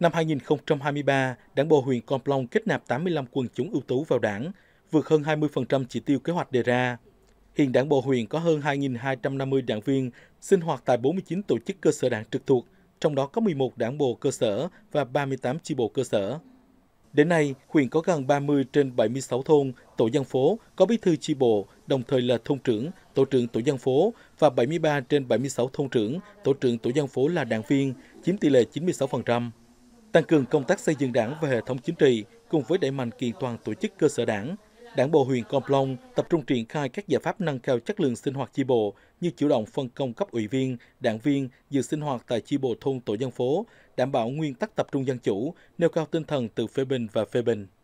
Năm 2023, Đảng bộ huyện Con Plong kết nạp 85 quần chúng ưu tú vào đảng, vượt hơn 20% chỉ tiêu kế hoạch đề ra. Hiện Đảng bộ huyện có hơn 2.250 đảng viên sinh hoạt tại 49 tổ chức cơ sở đảng trực thuộc, trong đó có 11 đảng bộ cơ sở và 38 chi bộ cơ sở. Đến nay, huyện có gần 30 trên 76 thôn, tổ dân phố có bí thư chi bộ, đồng thời là thôn trưởng, tổ trưởng tổ dân phố và 73 trên 76 thôn trưởng, tổ trưởng tổ dân phố là đảng viên, chiếm tỷ lệ 96% tăng cường công tác xây dựng đảng và hệ thống chính trị cùng với đẩy mạnh kiện toàn tổ chức cơ sở đảng. Đảng bộ huyện Con Plong tập trung triển khai các giải pháp nâng cao chất lượng sinh hoạt chi bộ như chủ động phân công cấp ủy viên, đảng viên dự sinh hoạt tại chi bộ thôn tổ dân phố, đảm bảo nguyên tắc tập trung dân chủ, nêu cao tinh thần tự phê bình và phê bình.